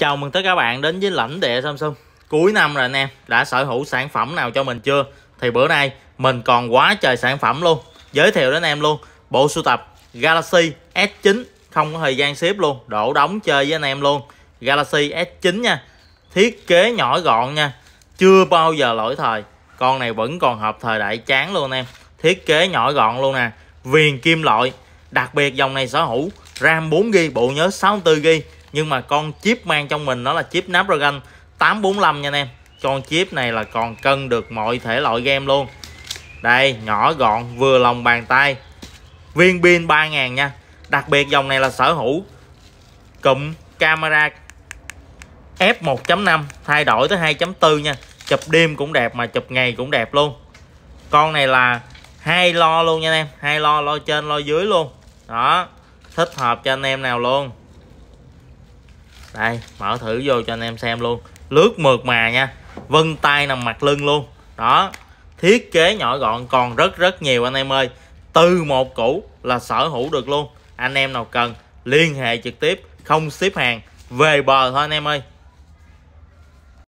Chào mừng tất cả các bạn đến với lãnh địa Samsung Cuối năm rồi anh em đã sở hữu sản phẩm nào cho mình chưa Thì bữa nay mình còn quá trời sản phẩm luôn Giới thiệu đến anh em luôn Bộ sưu tập Galaxy S9 Không có thời gian ship luôn Đổ đóng chơi với anh em luôn Galaxy S9 nha Thiết kế nhỏ gọn nha Chưa bao giờ lỗi thời Con này vẫn còn hợp thời đại chán luôn anh em Thiết kế nhỏ gọn luôn nè Viền kim loại Đặc biệt dòng này sở hữu RAM 4GB, bộ nhớ 64GB nhưng mà con chip mang trong mình nó là chip Snapdragon 845 nha anh em con chip này là còn cân được mọi thể loại game luôn đây nhỏ gọn vừa lòng bàn tay viên pin 3000 nha đặc biệt dòng này là sở hữu cụm camera F1.5 thay đổi tới 2.4 nha chụp đêm cũng đẹp mà chụp ngày cũng đẹp luôn con này là hai lo luôn nha anh em hai lo lo trên lo dưới luôn đó thích hợp cho anh em nào luôn đây mở thử vô cho anh em xem luôn lướt mượt mà nha vân tay nằm mặt lưng luôn đó thiết kế nhỏ gọn còn rất rất nhiều anh em ơi từ một củ là sở hữu được luôn anh em nào cần liên hệ trực tiếp không ship hàng về bờ thôi anh em ơi